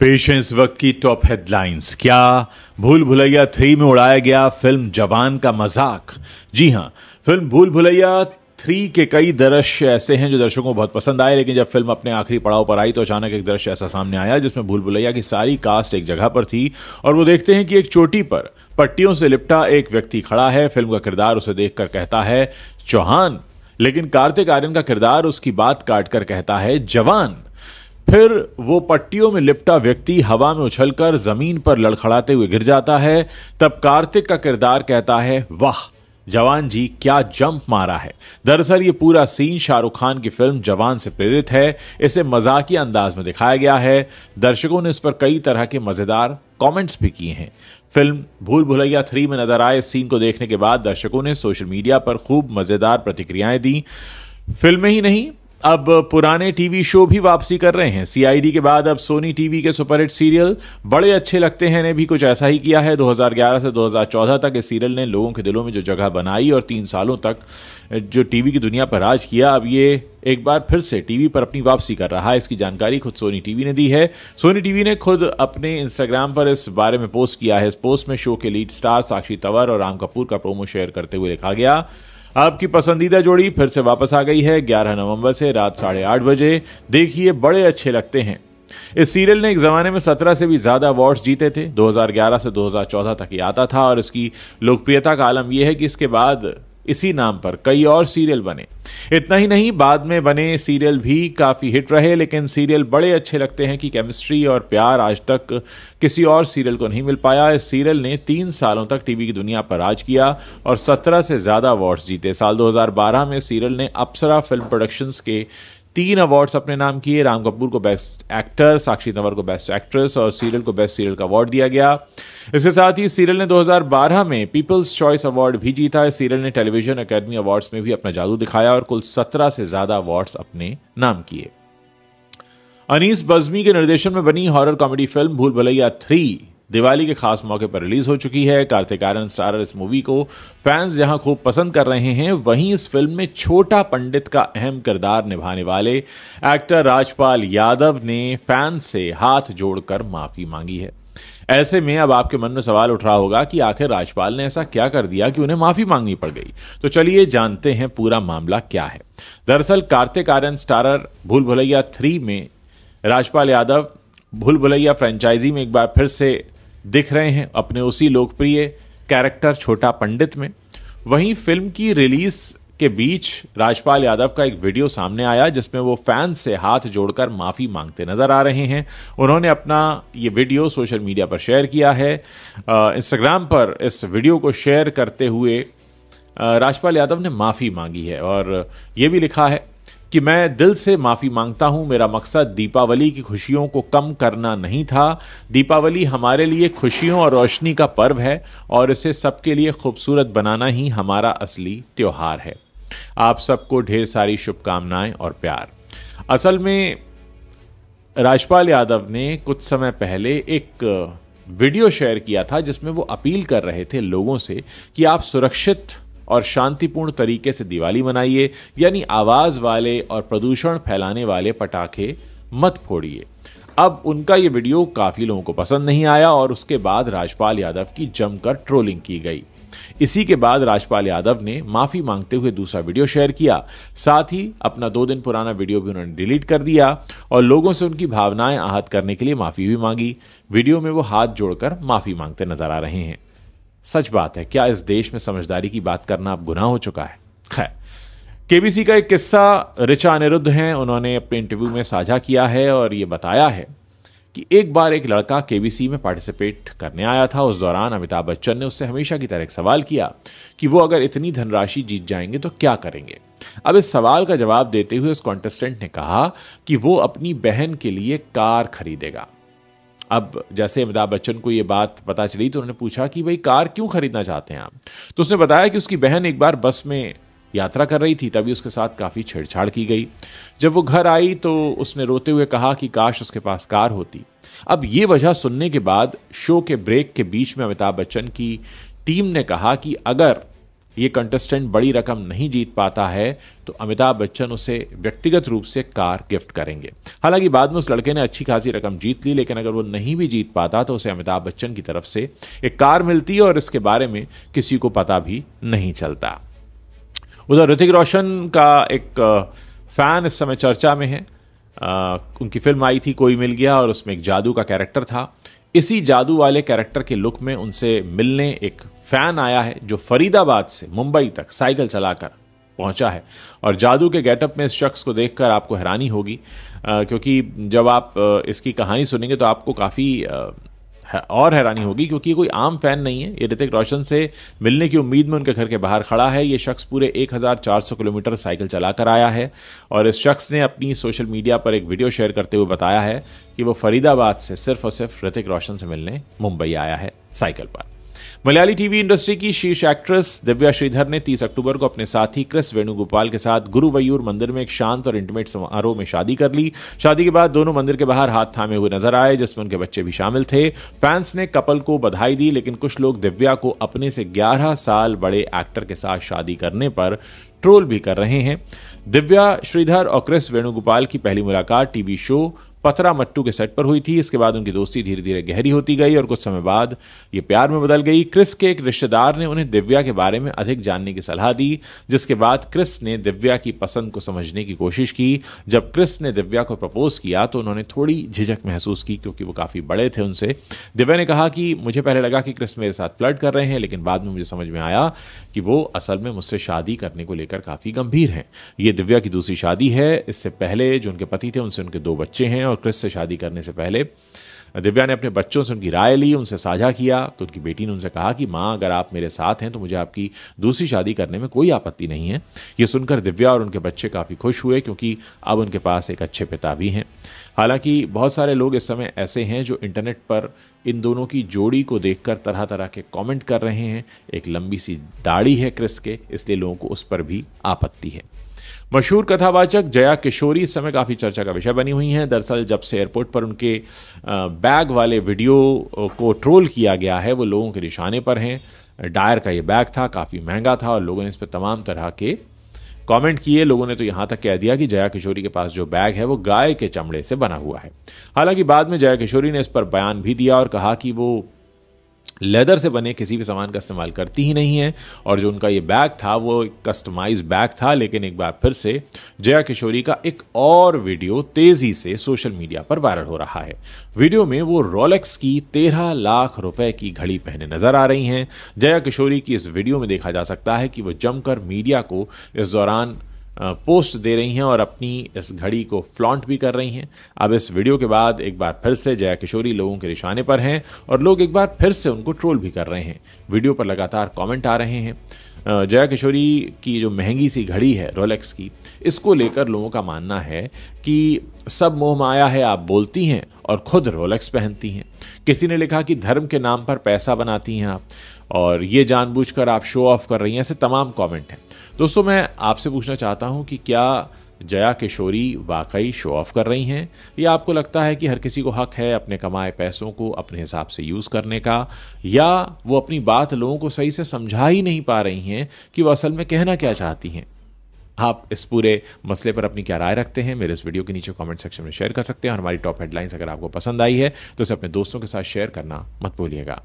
पेश है इस वक्त की टॉप हेडलाइंस क्या भूल भुलैया थ्री में उड़ाया गया फिल्म जवान का मजाक जी हाँ फिल्म भूल भुलैया थ्री के कई दृश्य ऐसे हैं जो दर्शकों को बहुत पसंद आए लेकिन जब फिल्म अपने आखिरी पड़ाव पर आई तो अचानक एक दृश्य ऐसा सामने आया जिसमें भूल भुलैया की सारी कास्ट एक जगह पर थी और वो देखते हैं कि एक चोटी पर पट्टियों से लिपटा एक व्यक्ति खड़ा है फिल्म का किरदार उसे देखकर कहता है चौहान लेकिन कार्तिक आर्यन का किरदार उसकी बात काट कर कहता है जवान फिर वो पट्टियों में लिपटा व्यक्ति हवा में उछलकर जमीन पर लड़खड़ाते हुए गिर जाता है तब कार्तिक का किरदार कहता है वाह जवान जी क्या जंप मारा है दरअसल ये पूरा सीन शाहरुख खान की फिल्म जवान से प्रेरित है इसे मजाकिया अंदाज में दिखाया गया है दर्शकों ने इस पर कई तरह के मजेदार कमेंट्स भी किए हैं फिल्म भूल भुलैया थ्री में नजर आए सीन को देखने के बाद दर्शकों ने सोशल मीडिया पर खूब मजेदार प्रतिक्रियाएं दी फिल्म ही नहीं अब पुराने टीवी शो भी वापसी कर रहे हैं सीआईडी के बाद अब सोनी टीवी के सुपरहिट सीरियल बड़े अच्छे लगते हैं ने भी कुछ ऐसा ही किया है 2011 से 2014 तक इस सीरियल ने लोगों के दिलों में जो जगह बनाई और तीन सालों तक जो टीवी की दुनिया पर राज किया अब ये एक बार फिर से टीवी पर अपनी वापसी कर रहा है इसकी जानकारी खुद सोनी टीवी ने दी है सोनी टीवी ने खुद अपने इंस्टाग्राम पर इस बारे में पोस्ट किया है इस पोस्ट में शो के लीड स्टार साक्षी तंवर और राम कपूर का प्रोमो शेयर करते हुए लिखा गया आपकी पसंदीदा जोड़ी फिर से वापस आ गई है 11 नवंबर से रात साढ़े आठ बजे देखिए बड़े अच्छे लगते हैं इस सीरियल ने एक जमाने में 17 से भी ज्यादा अवार्ड्स जीते थे 2011 से 2014 तक ये आता था और इसकी लोकप्रियता का आलम यह है कि इसके बाद इसी नाम पर कई और सीरियल बने इतना ही नहीं बाद में बने सीरियल भी काफ़ी हिट रहे लेकिन सीरियल बड़े अच्छे लगते हैं कि केमिस्ट्री और प्यार आज तक किसी और सीरियल को नहीं मिल पाया इस सीरियल ने तीन सालों तक टीवी की दुनिया पर राज किया और सत्रह से ज़्यादा अवार्ड्स जीते साल 2012 में सीरियल ने अप्सरा फिल्म प्रोडक्शंस के तीन अवार्ड्स अपने नाम किए राम कपूर को बेस्ट एक्टर साक्षी तंवर को बेस्ट एक्ट्रेस और सीरियल को बेस्ट सीरियल का अवार्ड दिया गया इसके साथ ही सीरियल ने 2012 में पीपल्स चॉइस अवार्ड भी जीता इस सीरियल ने टेलीविजन अकेडमी अवार्ड्स में भी अपना जादू दिखाया और कुल 17 से ज्यादा अवार्ड्स अपने नाम किए अनीस बजमी के निर्देशन में बनी हॉरर कॉमेडी फिल्म भूल भलैया थ्री दिवाली के खास मौके पर रिलीज हो चुकी है कार्तिक आर्यन स्टारर इस मूवी को फैंस जहां खूब पसंद कर रहे हैं वहीं इस फिल्म में छोटा पंडित का अहम किरदार निभाने वाले एक्टर राजपाल यादव ने फैंस से हाथ जोड़कर माफी मांगी है ऐसे में अब आपके मन में सवाल उठ रहा होगा कि आखिर राजपाल ने ऐसा क्या कर दिया कि उन्हें माफी मांगनी पड़ गई तो चलिए जानते हैं पूरा मामला क्या है दरअसल कार्तिक आर्यन स्टारर भूल भुलैया थ्री में राजपाल यादव भूल भुलैया फ्रेंचाइजी में एक बार फिर से दिख रहे हैं अपने उसी लोकप्रिय कैरेक्टर छोटा पंडित में वहीं फिल्म की रिलीज के बीच राजपाल यादव का एक वीडियो सामने आया जिसमें वो फैंस से हाथ जोड़कर माफ़ी मांगते नज़र आ रहे हैं उन्होंने अपना ये वीडियो सोशल मीडिया पर शेयर किया है इंस्टाग्राम पर इस वीडियो को शेयर करते हुए राजपाल यादव ने माफ़ी मांगी है और ये भी लिखा है कि मैं दिल से माफ़ी मांगता हूं मेरा मकसद दीपावली की खुशियों को कम करना नहीं था दीपावली हमारे लिए खुशियों और रोशनी का पर्व है और इसे सबके लिए खूबसूरत बनाना ही हमारा असली त्यौहार है आप सबको ढेर सारी शुभकामनाएं और प्यार असल में राजपाल यादव ने कुछ समय पहले एक वीडियो शेयर किया था जिसमें वो अपील कर रहे थे लोगों से कि आप सुरक्षित और शांतिपूर्ण तरीके से दिवाली मनाइए यानी आवाज़ वाले और प्रदूषण फैलाने वाले पटाखे मत फोड़िए अब उनका ये वीडियो काफ़ी लोगों को पसंद नहीं आया और उसके बाद राजपाल यादव की जमकर ट्रोलिंग की गई इसी के बाद राजपाल यादव ने माफी मांगते हुए दूसरा वीडियो शेयर किया साथ ही अपना दो दिन पुराना वीडियो भी उन्होंने डिलीट कर दिया और लोगों से उनकी भावनाएं आहत करने के लिए माफी भी मांगी वीडियो में वो हाथ जोड़कर माफी मांगते नजर आ रहे हैं सच बात है क्या इस देश में समझदारी की बात करना अब गुना हो चुका है खैर केबीसी का एक किस्सा रिचा अनिरुद्ध हैं उन्होंने अपने इंटरव्यू में साझा किया है और ये बताया है कि एक बार एक लड़का केबीसी में पार्टिसिपेट करने आया था उस दौरान अमिताभ बच्चन ने उससे हमेशा की तरह एक सवाल किया कि वो अगर इतनी धनराशि जीत जाएंगे तो क्या करेंगे अब इस सवाल का जवाब देते हुए उस कॉन्टेस्टेंट ने कहा कि वो अपनी बहन के लिए कार खरीदेगा अब जैसे अमिताभ बच्चन को ये बात पता चली तो उन्होंने पूछा कि भाई कार क्यों खरीदना चाहते हैं आप तो उसने बताया कि उसकी बहन एक बार बस में यात्रा कर रही थी तभी उसके साथ काफ़ी छेड़छाड़ की गई जब वो घर आई तो उसने रोते हुए कहा कि काश उसके पास कार होती अब ये वजह सुनने के बाद शो के ब्रेक के बीच में अमिताभ बच्चन की टीम ने कहा कि अगर ये कंटेस्टेंट बड़ी रकम नहीं जीत पाता है तो अमिताभ बच्चन उसे व्यक्तिगत रूप से कार गिफ्ट करेंगे हालांकि बाद में उस लड़के ने अच्छी खासी रकम जीत ली लेकिन अगर वो नहीं भी जीत पाता तो उसे अमिताभ बच्चन की तरफ से एक कार मिलती है और इसके बारे में किसी को पता भी नहीं चलता उधर ऋतिक रोशन का एक फैन इस समय चर्चा में है आ, उनकी फिल्म आई थी कोई मिल गया और उसमें एक जादू का कैरेक्टर था इसी जादू वाले कैरेक्टर के लुक में उनसे मिलने एक फैन आया है जो फरीदाबाद से मुंबई तक साइकिल चलाकर पहुंचा है और जादू के गेटअप में इस शख्स को देखकर आपको हैरानी होगी आ, क्योंकि जब आप इसकी कहानी सुनेंगे तो आपको काफ़ी और हैरानी होगी क्योंकि ये कोई आम फैन नहीं है ये ऋतिक रोशन से मिलने की उम्मीद में उनके घर के बाहर खड़ा है ये शख्स पूरे 1400 किलोमीटर साइकिल चलाकर आया है और इस शख्स ने अपनी सोशल मीडिया पर एक वीडियो शेयर करते हुए बताया है कि वो फरीदाबाद से सिर्फ और सिर्फ ऋतिक रोशन से मिलने मुंबई आया है साइकिल पर मलयाली टीवी इंडस्ट्री की शीर्ष एक्ट्रेस दिव्या श्रीधर ने 30 अक्टूबर को अपने साथी क्रिस वेणुगोपाल के साथ गुरुवयूर मंदिर में एक शांत और इंटीमेट समारोह में शादी कर ली शादी के बाद दोनों मंदिर के बाहर हाथ थामे हुए नजर आए जिसमें उनके बच्चे भी शामिल थे फैंस ने कपल को बधाई दी लेकिन कुछ लोग दिव्या को अपने से ग्यारह साल बड़े एक्टर के साथ शादी करने पर ट्रोल भी कर रहे हैं दिव्या श्रीधर और क्रिस वेणुगोपाल की पहली मुलाकात टीवी शो पथरा मट्टू के सेट पर हुई थी इसके बाद उनकी दोस्ती धीरे धीरे गहरी होती गई और कुछ समय बाद ये प्यार में बदल गई क्रिस के एक रिश्तेदार ने उन्हें दिव्या के बारे में अधिक जानने की सलाह दी जिसके बाद क्रिस ने दिव्या की पसंद को समझने की कोशिश की जब क्रिस ने दिव्या को प्रपोज किया तो उन्होंने थोड़ी झिझक महसूस की क्योंकि वो काफ़ी बड़े थे उनसे दिव्या ने कहा कि मुझे पहले लगा कि क्रिस मेरे साथ फ्लर्ट कर रहे हैं लेकिन बाद में मुझे समझ में आया कि वो असल में मुझसे शादी करने को लेकर लेकर काफ़ी गंभीर हैं ये दिव्या की दूसरी शादी है इससे पहले जो उनके पति थे उनसे उनके दो बच्चे हैं और क्रिस से शादी करने से पहले दिव्या ने अपने बच्चों से उनकी राय ली उनसे साझा किया तो उनकी बेटी ने उनसे कहा कि माँ अगर आप मेरे साथ हैं तो मुझे आपकी दूसरी शादी करने में कोई आपत्ति नहीं है ये सुनकर दिव्या और उनके बच्चे काफ़ी खुश हुए क्योंकि अब उनके पास एक अच्छे पिता भी हैं हालांकि बहुत सारे लोग इस समय ऐसे हैं जो इंटरनेट पर इन दोनों की जोड़ी को देखकर तरह तरह के कमेंट कर रहे हैं एक लंबी सी दाढ़ी है क्रिस के इसलिए लोगों को उस पर भी आपत्ति है मशहूर कथावाचक जया किशोरी इस समय काफ़ी चर्चा का विषय बनी हुई हैं दरअसल जब से एयरपोर्ट पर उनके बैग वाले वीडियो को ट्रोल किया गया है वो लोगों के निशाने पर हैं डायर का ये बैग था काफ़ी महंगा था और लोगों ने इस पर तमाम तरह के कमेंट किए लोगों ने तो यहाँ तक कह दिया कि जया किशोरी के पास जो बैग है वो गाय के चमड़े से बना हुआ है हालांकि बाद में जया किशोरी ने इस पर बयान भी दिया और कहा कि वो लेदर से बने किसी भी सामान का इस्तेमाल करती ही नहीं है और जो उनका ये बैग था वो कस्टमाइज बैग था लेकिन एक बार फिर से जया किशोरी का एक और वीडियो तेजी से सोशल मीडिया पर वायरल हो रहा है वीडियो में वो रोलेक्स की तेरह लाख रुपए की घड़ी पहने नजर आ रही हैं जया किशोरी की इस वीडियो में देखा जा सकता है कि वो जमकर मीडिया को इस दौरान पोस्ट दे रही हैं और अपनी इस घड़ी को फ्लॉन्ट भी कर रही हैं अब इस वीडियो के बाद एक बार फिर से जया किशोरी लोगों के निशाने पर हैं और लोग एक बार फिर से उनको ट्रोल भी कर रहे हैं वीडियो पर लगातार कॉमेंट आ रहे हैं जया किशोरी की जो महंगी सी घड़ी है रोलेक्स की इसको लेकर लोगों का मानना है कि सब मोह माया है आप बोलती हैं और खुद रोलेक्स पहनती हैं किसी ने लिखा कि धर्म के नाम पर पैसा बनाती हैं आप और ये जानबूझकर आप शो ऑफ कर रही हैं ऐसे तमाम कमेंट हैं दोस्तों मैं आपसे पूछना चाहता हूँ कि क्या जया किशोरी वाकई शो ऑफ कर रही हैं या आपको लगता है कि हर किसी को हक है अपने कमाए पैसों को अपने हिसाब से यूज़ करने का या वो अपनी बात लोगों को सही से समझा ही नहीं पा रही हैं कि वो असल में कहना क्या चाहती हैं आप इस पूरे मसले पर अपनी क्या राय रखते हैं मेरे इस वीडियो के नीचे कमेंट सेक्शन में शेयर कर सकते हैं और हमारी टॉप हेडलाइंस अगर आपको पसंद आई है तो इसे अपने दोस्तों के साथ शेयर करना मत भूलिएगा